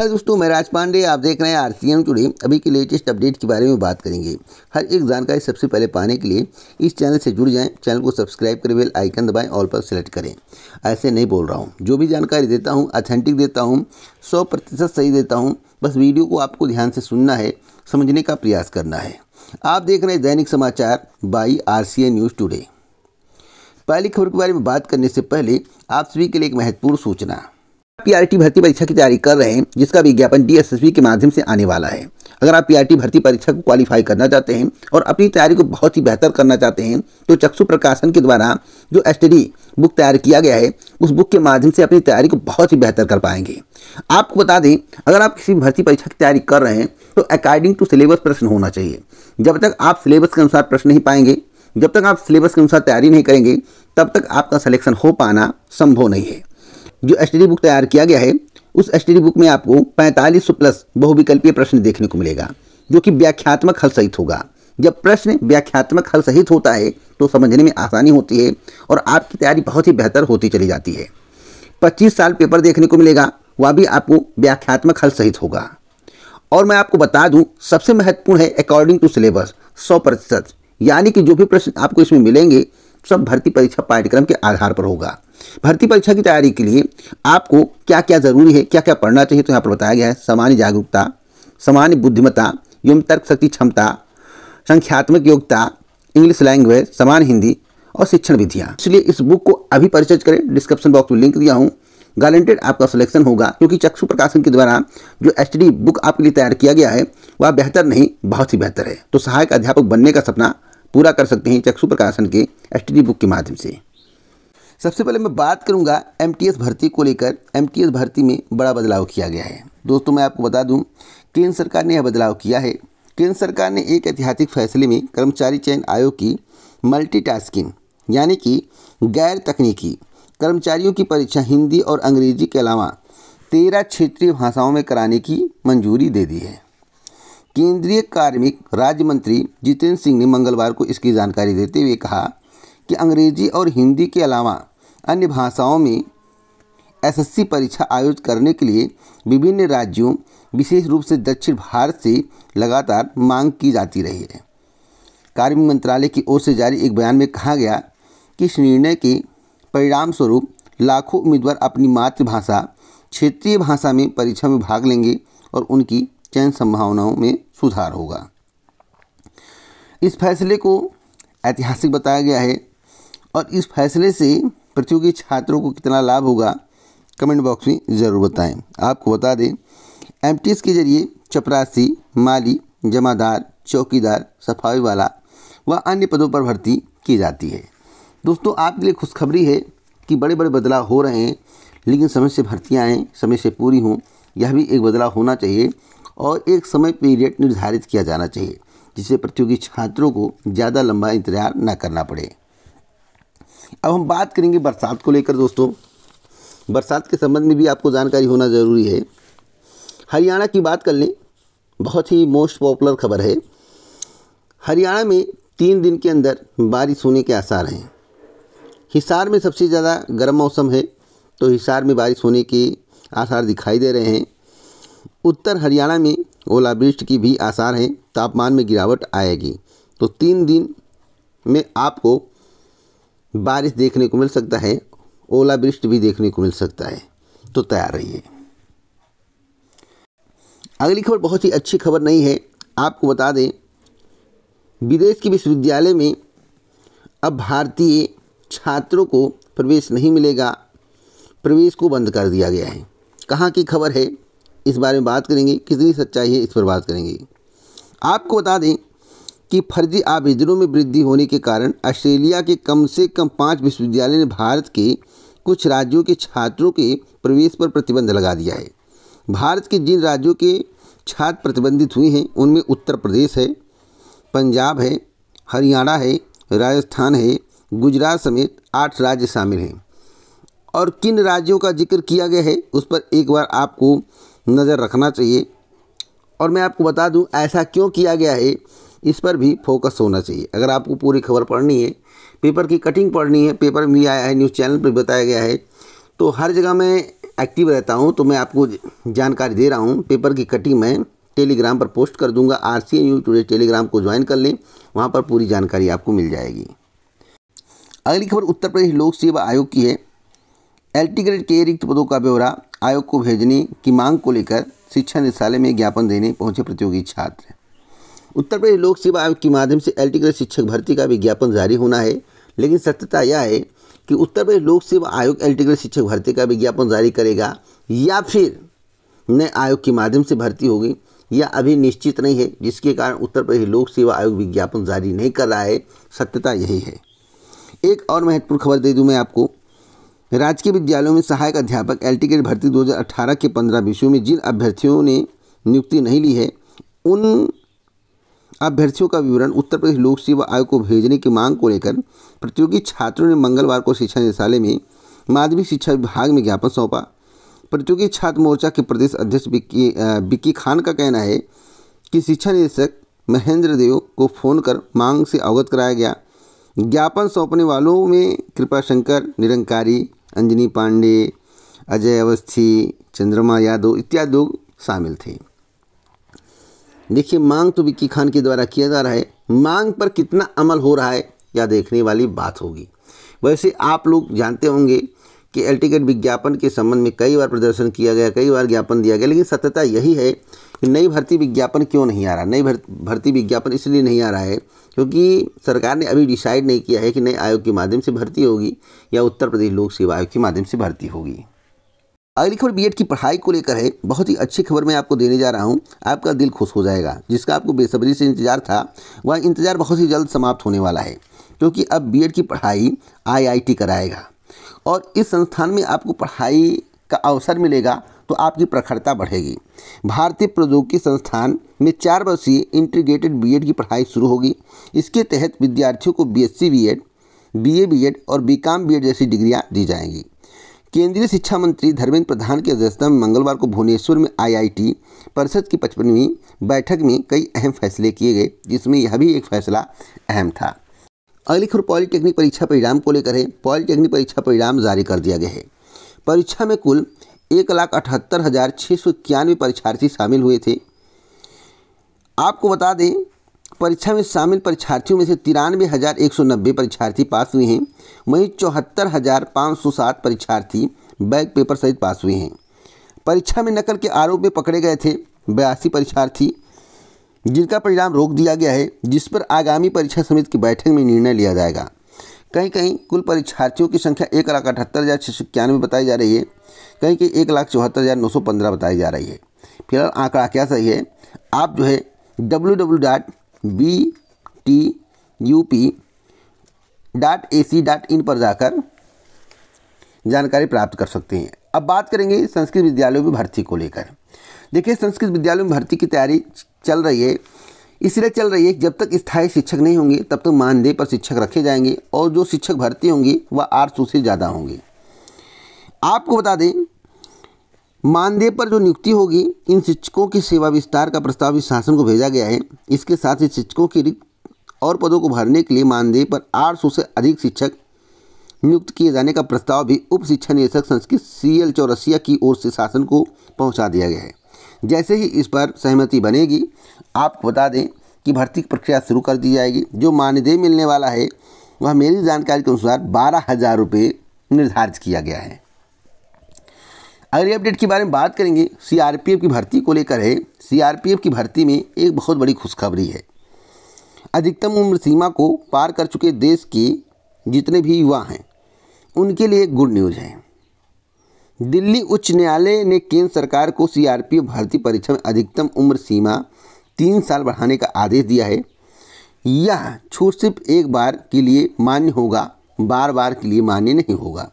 hello दोस्तों मैं राज पांडे आप देख रहे हैं आर सी एम टुडे अभी के लेटेस्ट अपडेट के बारे में बात करेंगे हर एक जानकारी सबसे पहले पाने के लिए इस चैनल से जुड़ जाएं चैनल को सब्सक्राइब करें बेल आइकन दबाएं ऑल पर सेलेक्ट करें ऐसे नहीं बोल रहा हूँ जो भी जानकारी देता हूँ अथेंटिक देता हूँ सौ प्रतिशत सही देता हूँ बस वीडियो को आपको ध्यान से सुनना है समझने का प्रयास करना है आप देख रहे हैं दैनिक समाचार बाई आर न्यूज़ टुडे पहली खबर के बारे में बात करने से पहले आप सभी के लिए एक महत्वपूर्ण सूचना पीआरटी भर्ती परीक्षा की तैयारी कर रहे हैं जिसका विज्ञापन डीएसएसबी के माध्यम से आने वाला है अगर आप पीआरटी भर्ती परीक्षा को क्वालिफाई करना चाहते हैं और अपनी तैयारी को बहुत ही बेहतर करना चाहते हैं तो चक्षु प्रकाशन के द्वारा जो स्टडी बुक तैयार किया गया है उस बुक के माध्यम से अपनी तैयारी को बहुत ही बेहतर कर पाएंगे आपको बता दें अगर आप किसी भर्ती परीक्षा की तैयारी कर रहे हैं तो अकॉर्डिंग टू सिलेबस प्रश्न होना चाहिए जब तक आप सिलेबस के अनुसार प्रश्न नहीं पाएंगे जब तक आप सिलेबस के अनुसार तैयारी नहीं करेंगे तब तक आपका सिलेक्शन हो पाना संभव नहीं है जो एस बुक तैयार किया गया है उस एस बुक में आपको पैंतालीस सौ प्लस बहुविकल्पीय प्रश्न देखने को मिलेगा जो कि व्याख्यात्मक हल सहित होगा जब प्रश्न व्याख्यात्मक हल सहित होता है तो समझने में आसानी होती है और आपकी तैयारी बहुत ही बेहतर होती चली जाती है पच्चीस साल पेपर देखने को मिलेगा वह भी आपको व्याख्यात्मक हल सहित होगा और मैं आपको बता दूं सबसे महत्वपूर्ण है अकॉर्डिंग टू सिलेबस सौ प्रतिशत यानी कि जो भी प्रश्न आपको इसमें मिलेंगे सब भर्ती परीक्षा पाठ्यक्रम के आधार पर होगा भर्ती परीक्षा की तैयारी के लिए आपको क्या क्या ज़रूरी है क्या क्या पढ़ना चाहिए तो यहाँ पर बताया गया है सामान्य जागरूकता सामान्य बुद्धिमता एवं तर्क शक्ति क्षमता संख्यात्मक योग्यता इंग्लिश लैंग्वेज समान हिंदी और शिक्षण विधियाँ इसलिए इस बुक को अभी परिचर्च करें डिस्क्रिप्शन बॉक्स में लिंक दिया हूँ गारंटेड आपका सिलेक्शन होगा क्योंकि चक्षु प्रकाशन के द्वारा जो एच बुक आपके लिए तैयार किया गया है वह बेहतर नहीं बहुत ही बेहतर है तो सहायक अध्यापक बनने का सपना पूरा कर सकते हैं चक्षु प्रकाशन के एस बुक के माध्यम से सबसे पहले मैं बात करूंगा एम भर्ती को लेकर एम भर्ती में बड़ा बदलाव किया गया है दोस्तों मैं आपको बता दूं केंद्र सरकार ने यह बदलाव किया है केंद्र सरकार ने एक ऐतिहासिक फैसले में कर्मचारी चयन आयोग की मल्टीटास्किंग यानी कि गैर तकनीकी कर्मचारियों की परीक्षा हिंदी और अंग्रेजी के अलावा तेरह क्षेत्रीय भाषाओं में कराने की मंजूरी दे दी है केंद्रीय कार्मिक राज्य मंत्री जितेंद्र सिंह ने मंगलवार को इसकी जानकारी देते हुए कहा कि अंग्रेजी और हिंदी के अलावा अन्य भाषाओं में एसएससी परीक्षा आयोजित करने के लिए विभिन्न राज्यों विशेष रूप से दक्षिण भारत से लगातार मांग की जाती रही है कार्मिक मंत्रालय की ओर से जारी एक बयान में कहा गया कि इस निर्णय के परिणाम स्वरूप लाखों उम्मीदवार अपनी मातृभाषा क्षेत्रीय भाषा में परीक्षा में भाग लेंगे और उनकी चयन संभावनाओं में सुधार होगा इस फैसले को ऐतिहासिक बताया गया है और इस फैसले से प्रतियोगी छात्रों को कितना लाभ होगा कमेंट बॉक्स में ज़रूर बताएं आपको बता दें एम के जरिए चपरासी माली जमादार चौकीदार सफाई वाला व वा अन्य पदों पर भर्ती की जाती है दोस्तों आपके लिए खुशखबरी है कि बड़े बड़े बदलाव हो रहे हैं लेकिन समय से भर्तियाँ आएँ समय से पूरी हों यह भी एक बदलाव होना चाहिए और एक समय पीरियड निर्धारित किया जाना चाहिए जिससे प्रतियोगी छात्रों को ज़्यादा लंबा इंतजार न करना पड़े अब हम बात करेंगे बरसात को लेकर दोस्तों बरसात के संबंध में भी आपको जानकारी होना ज़रूरी है हरियाणा की बात कर लें बहुत ही मोस्ट पॉपुलर खबर है हरियाणा में तीन दिन के अंदर बारिश होने के आसार हैं हिसार में सबसे ज़्यादा गर्म मौसम है तो हिसार में बारिश होने के आसार दिखाई दे रहे हैं उत्तर हरियाणा में ओलावृष्टि की भी आसार हैं तापमान में गिरावट आएगी तो तीन दिन में आपको बारिश देखने को मिल सकता है ओलावृष्टि भी देखने को मिल सकता है तो तैयार रहिए अगली खबर बहुत ही अच्छी खबर नहीं है आपको बता दें विदेश के विश्वविद्यालय में अब भारतीय छात्रों को प्रवेश नहीं मिलेगा प्रवेश को बंद कर दिया गया है कहाँ की खबर है इस बारे में बात करेंगे कितनी सच्चाई है इस पर बात करेंगे आपको बता दें कि फर्जी आवेदनों में वृद्धि होने के कारण ऑस्ट्रेलिया के कम से कम पाँच विश्वविद्यालय ने भारत के कुछ राज्यों के छात्रों के प्रवेश पर प्रतिबंध लगा दिया है भारत के जिन राज्यों के छात्र प्रतिबंधित हुए हैं उनमें उत्तर प्रदेश है पंजाब है हरियाणा है राजस्थान है गुजरात समेत आठ राज्य शामिल हैं और किन राज्यों का जिक्र किया गया है उस पर एक बार आपको नज़र रखना चाहिए और मैं आपको बता दूं ऐसा क्यों किया गया है इस पर भी फोकस होना चाहिए अगर आपको पूरी खबर पढ़नी है पेपर की कटिंग पढ़नी है पेपर भी आया है न्यूज़ चैनल पर बताया गया है तो हर जगह मैं एक्टिव रहता हूँ तो मैं आपको जानकारी दे रहा हूँ पेपर की कटिंग मैं टेलीग्राम पर पोस्ट कर दूंगा R C news today Telegram को ज्वाइन कर लें वहाँ पर पूरी जानकारी आपको मिल जाएगी अगली खबर उत्तर प्रदेश लोक सेवा आयोग की है एल टी ग्रेड के रिक्त पदों का ब्यौरा आयोग को भेजने की मांग को लेकर शिक्षा निदेशालय में ज्ञापन देने पहुंचे प्रतियोगी छात्र उत्तर प्रदेश लोक सेवा आयोग के माध्यम से एल शिक्षक भर्ती का विज्ञापन जारी होना है लेकिन सत्यता यह है कि उत्तर प्रदेश लोक सेवा आयोग एल शिक्षक भर्ती का विज्ञापन जारी करेगा या फिर नए आयोग के माध्यम से भर्ती होगी यह अभी निश्चित नहीं है जिसके कारण उत्तर प्रदेश लोक सेवा आयोग विज्ञापन जारी नहीं कर रहा है सत्यता यही है एक और महत्वपूर्ण खबर दे दूं मैं आपको राजकीय विद्यालयों में सहायक अध्यापक एल टी भर्ती 2018 के 15 विषयों में जिन अभ्यर्थियों ने नियुक्ति नहीं ली है उन अभ्यर्थियों का विवरण उत्तर प्रदेश लोक सेवा आयोग को भेजने की मांग को लेकर प्रतियोगी छात्रों ने मंगलवार को शिक्षा निदेशालय में माध्यमिक शिक्षा विभाग में ज्ञापन सौंपा प्रतियोगी छात्र मोर्चा के प्रदेश अध्यक्ष बिक्की बिक्की खान का कहना है कि शिक्षा निदेशक महेंद्र देव को फ़ोन कर मांग से अवगत कराया गया ज्ञापन सौंपने वालों में कृपाशंकर निरंकारी अंजनी पांडे अजय अवस्थी चंद्रमा यादव इत्यादि लोग शामिल थे देखिए मांग तो विक्की खान के द्वारा किया जा रहा है मांग पर कितना अमल हो रहा है या देखने वाली बात होगी वैसे आप लोग जानते होंगे कि एल टिकट विज्ञापन के संबंध में कई बार प्रदर्शन किया गया कई बार ज्ञापन दिया गया लेकिन सत्यता यही है कि नई भर्ती विज्ञापन क्यों नहीं आ रहा नई भर्ती विज्ञापन इसलिए नहीं आ रहा है क्योंकि सरकार ने अभी डिसाइड नहीं किया है कि नए आयोग के माध्यम से भर्ती होगी या उत्तर प्रदेश लोक सेवा आयोग के माध्यम से भर्ती होगी अगली खबर बीएड की पढ़ाई को लेकर है बहुत ही अच्छी खबर मैं आपको देने जा रहा हूं आपका दिल खुश हो जाएगा जिसका आपको बेसब्री से इंतजार था वह इंतजार बहुत ही जल्द समाप्त होने वाला है क्योंकि अब बीएड की पढ़ाई आईआईटी कराएगा और इस संस्थान में आपको पढ़ाई का अवसर मिलेगा तो आपकी प्रखरता बढ़ेगी भारतीय प्रौद्योगिकी संस्थान में चार वर्षीय इंटीग्रेटेड बीएड की पढ़ाई शुरू होगी इसके तहत विद्यार्थियों को बीएससी बीएड बीए बीएड और बीकॉम बीएड जैसी डिग्रियां दी जाएंगी केंद्रीय शिक्षा मंत्री धर्मेंद्र प्रधान की अध्यक्षता में मंगलवार को भुवनेश्वर में आईआईटी परिषद की पचपनवीं बैठक में कई अहम फैसले किए गए जिसमें यह भी एक फैसला अहम था अगली खबर पॉलीटेक्निक परीक्षा परिणाम को लेकर है पॉलीटेक्निक परीक्षा परिणाम जारी कर दिया गया है परीक्षा में कुल एक लाख अठहत्तर हज़ार छः सौ इक्यानवे परीक्षार्थी शामिल हुए थे आपको बता दें परीक्षा में शामिल परीक्षार्थियों में से तिरानवे हज़ार एक सौ नब्बे परीक्षार्थी पास हुए हैं वहीं चौहत्तर हज़ार पाँच सौ सात परीक्षार्थी बैक पेपर सहित पास हुए हैं परीक्षा में नकल के आरोप में पकड़े गए थे बयासी परीक्षार्थी जिनका परिणाम रोक दिया गया है जिस पर आगामी परीक्षा समिति की बैठक में निर्णय लिया जाएगा कहीं कहीं कुल परीक्षार्थियों की संख्या एक लाख अठहत्तर हज़ार छः सौ इक्यानवे बताई जा रही है कहीं कहीं एक लाख चौहत्तर हज़ार नौ सौ पंद्रह बताई जा रही है फिलहाल आंकड़ा क्या सही है आप जो है W W dot B T U P dot A C dot in पर जाकर जानकारी प्राप्त कर सकते हैं अब बात करेंगे संस्कृत विद्यालयों में भर्ती को लेकर देखिए संस्कृत विद्यालयों में भर्ती की तैयारी चल रही है इसलिए चल रही है जब तक स्थायी शिक्षक नहीं होंगे तब तक मानदेय पर शिक्षक रखे जाएंगे और जो शिक्षक भर्ती होंगे वह आठ सौ से ज़्यादा होंगे आपको बता दें मानदेय पर जो नियुक्ति होगी इन शिक्षकों की सेवा विस्तार का प्रस्ताव भी शासन को भेजा गया है इसके साथ ही शिक्षकों की रिक्त और पदों को भरने के लिए मानदेय पर 800 से अधिक शिक्षक नियुक्त किए जाने का प्रस्ताव भी उप शिक्षा निदेशक संस्कृत सी एल चौरसिया की ओर से शासन को पहुंचा दिया गया है जैसे ही इस पर सहमति बनेगी आपको बता दें कि भर्ती की प्रक्रिया शुरू कर दी जाएगी जो मानदेय मिलने वाला है वह मेरी जानकारी के अनुसार बारह हज़ार रुपये निर्धारित किया गया है अगली अपडेट के बारे में बात करेंगे सीआरपीएफ की भर्ती को लेकर है सीआरपीएफ की भर्ती में एक बहुत बड़ी खुशखबरी है अधिकतम उम्र सीमा को पार कर चुके देश के जितने भी युवा हैं उनके लिए गुड न्यूज़ है दिल्ली उच्च न्यायालय ने केंद्र सरकार को सीआरपीएफ भर्ती परीक्षा में अधिकतम उम्र सीमा तीन साल बढ़ाने का आदेश दिया है यह छूट सिर्फ एक बार के लिए मान्य होगा बार बार के लिए मान्य नहीं होगा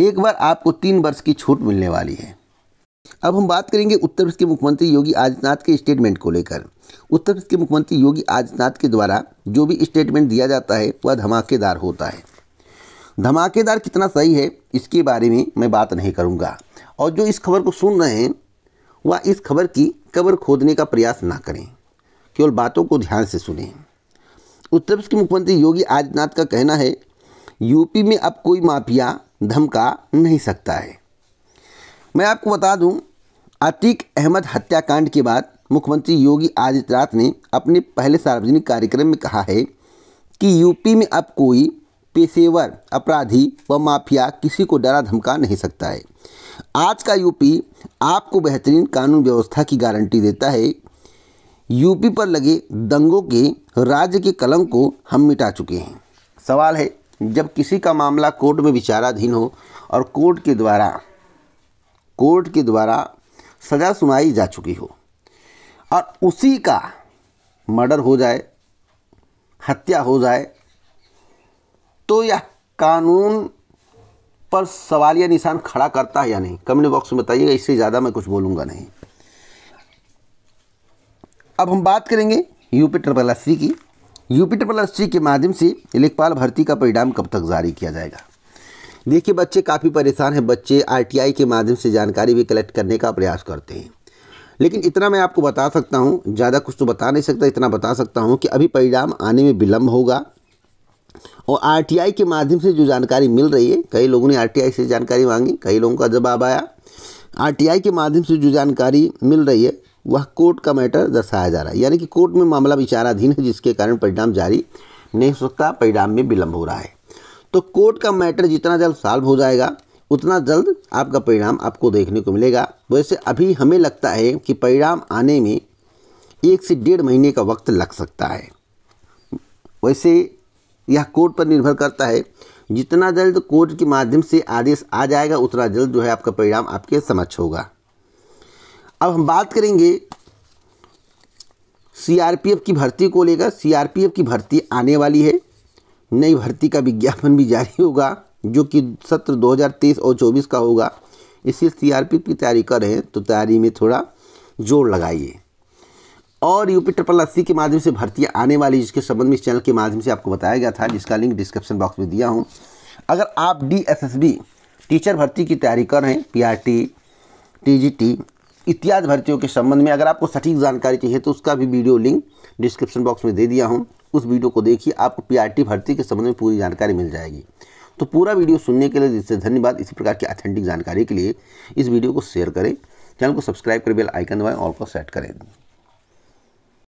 एक बार आपको तीन वर्ष की छूट मिलने वाली है अब हम बात करेंगे उत्तर प्रदेश के मुख्यमंत्री योगी आदित्यनाथ के स्टेटमेंट को लेकर उत्तर प्रदेश के मुख्यमंत्री योगी आदित्यनाथ के द्वारा जो भी स्टेटमेंट दिया जाता है वह धमाकेदार होता है धमाकेदार कितना सही है इसके बारे में मैं बात नहीं करूँगा और जो इस खबर को सुन रहे हैं वह इस खबर की कबर खोदने का प्रयास ना करें केवल बातों को ध्यान से सुने उत्तर प्रदेश के मुख्यमंत्री योगी आदित्यनाथ का कहना है यूपी में अब कोई माफिया धमका नहीं सकता है मैं आपको बता दूं अतीक अहमद हत्याकांड के बाद मुख्यमंत्री योगी आदित्यनाथ ने अपने पहले सार्वजनिक कार्यक्रम में कहा है कि यूपी में अब कोई पेशेवर अपराधी व माफिया किसी को डरा धमका नहीं सकता है आज का यूपी आपको बेहतरीन कानून व्यवस्था की गारंटी देता है यूपी पर लगे दंगों के राज्य के कलंक को हम मिटा चुके हैं सवाल है जब किसी का मामला कोर्ट में विचाराधीन हो और कोर्ट के द्वारा कोर्ट के द्वारा सज़ा सुनाई जा चुकी हो और उसी का मर्डर हो जाए हत्या हो जाए तो यह कानून पर सवाल या निशान खड़ा करता है या नहीं कमेंट बॉक्स में बताइएगा इससे ज़्यादा मैं कुछ बोलूँगा नहीं अब हम बात करेंगे यूपी ट्रिपल एस की यूपी ट्रिपल एस के माध्यम से लेखपाल भर्ती का परिणाम कब तक जारी किया जाएगा देखिए बच्चे काफ़ी परेशान हैं बच्चे आरटीआई के माध्यम से जानकारी भी कलेक्ट करने का प्रयास करते हैं लेकिन इतना मैं आपको बता सकता हूँ ज़्यादा कुछ तो बता नहीं सकता इतना बता सकता हूँ कि अभी परिणाम आने में विलम्ब होगा और आरटीआई के माध्यम से जो जानकारी मिल रही है कई लोगों ने आरटीआई से जानकारी मांगी कई लोगों का जवाब आया आरटीआई के माध्यम से जो जानकारी मिल रही है वह कोर्ट का मैटर दर्शाया जा रहा है यानी कि कोर्ट में मामला विचाराधीन है जिसके कारण परिणाम जारी नहीं हो सकता परिणाम में विलम्ब हो रहा है तो कोर्ट का मैटर जितना जल्द सॉल्व हो जाएगा उतना जल्द आपका परिणाम आपको देखने को मिलेगा वैसे अभी हमें लगता है कि परिणाम आने में एक से डेढ़ महीने का वक्त लग सकता है वैसे यह कोर्ट पर निर्भर करता है जितना जल्द कोर्ट के माध्यम से आदेश आ जाएगा उतना जल्द जो है आपका परिणाम आपके समक्ष होगा अब हम बात करेंगे सीआरपीएफ की भर्ती को लेकर सीआरपीएफ की भर्ती आने वाली है नई भर्ती का विज्ञापन भी जारी होगा जो कि सत्र 2023 और 24 का होगा इसलिए सीआरपीएफ की तैयारी कर रहे हैं तो तैयारी में थोड़ा जोर लगाइए और यूपी ट्रिपल अस्सी के माध्यम से भर्तियाँ आने वाली जिसके संबंध में इस चैनल के माध्यम से आपको बताया गया था जिसका लिंक डिस्क्रिप्शन बॉक्स में दिया हूँ अगर आप डी टीचर भर्ती की तैयारी कर रहे हैं P R T T G T इत्यादि भर्तियों के संबंध में अगर आपको सटीक जानकारी चाहिए तो उसका भी वीडियो लिंक डिस्क्रिप्शन बॉक्स में दे दिया हूँ उस वीडियो को देखिए आपको पी भर्ती के संबंध में पूरी जानकारी मिल जाएगी तो पूरा वीडियो सुनने के लिए जिससे धन्यवाद इसी प्रकार की ऑथेंटिक जानकारी के लिए इस वीडियो को शेयर करें चैनल को सब्सक्राइब करें बेल आइकन दबाएं ऑल को सेट करें